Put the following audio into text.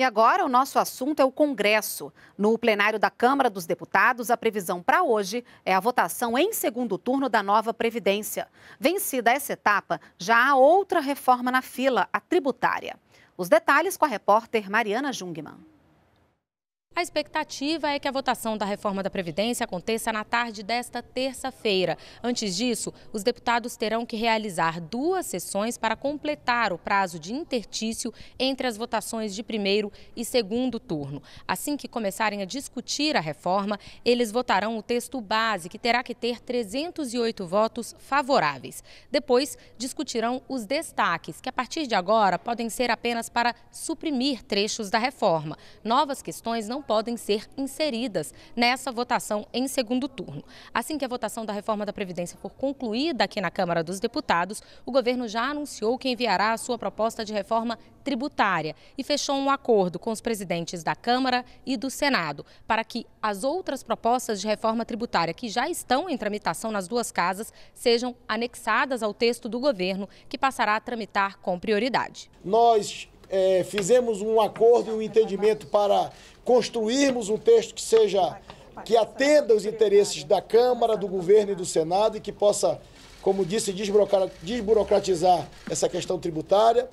E agora o nosso assunto é o Congresso. No plenário da Câmara dos Deputados, a previsão para hoje é a votação em segundo turno da nova Previdência. Vencida essa etapa, já há outra reforma na fila, a tributária. Os detalhes com a repórter Mariana Jungmann. A expectativa é que a votação da reforma da Previdência aconteça na tarde desta terça-feira. Antes disso, os deputados terão que realizar duas sessões para completar o prazo de intertício entre as votações de primeiro e segundo turno. Assim que começarem a discutir a reforma, eles votarão o texto base, que terá que ter 308 votos favoráveis. Depois, discutirão os destaques, que a partir de agora podem ser apenas para suprimir trechos da reforma. Novas questões não podem ser inseridas nessa votação em segundo turno. Assim que a votação da reforma da Previdência for concluída aqui na Câmara dos Deputados, o governo já anunciou que enviará a sua proposta de reforma tributária e fechou um acordo com os presidentes da Câmara e do Senado para que as outras propostas de reforma tributária que já estão em tramitação nas duas casas sejam anexadas ao texto do governo, que passará a tramitar com prioridade. Nós é, fizemos um acordo e um entendimento para construirmos um texto que seja que atenda os interesses da Câmara, do governo e do Senado e que possa, como disse, desburocratizar essa questão tributária.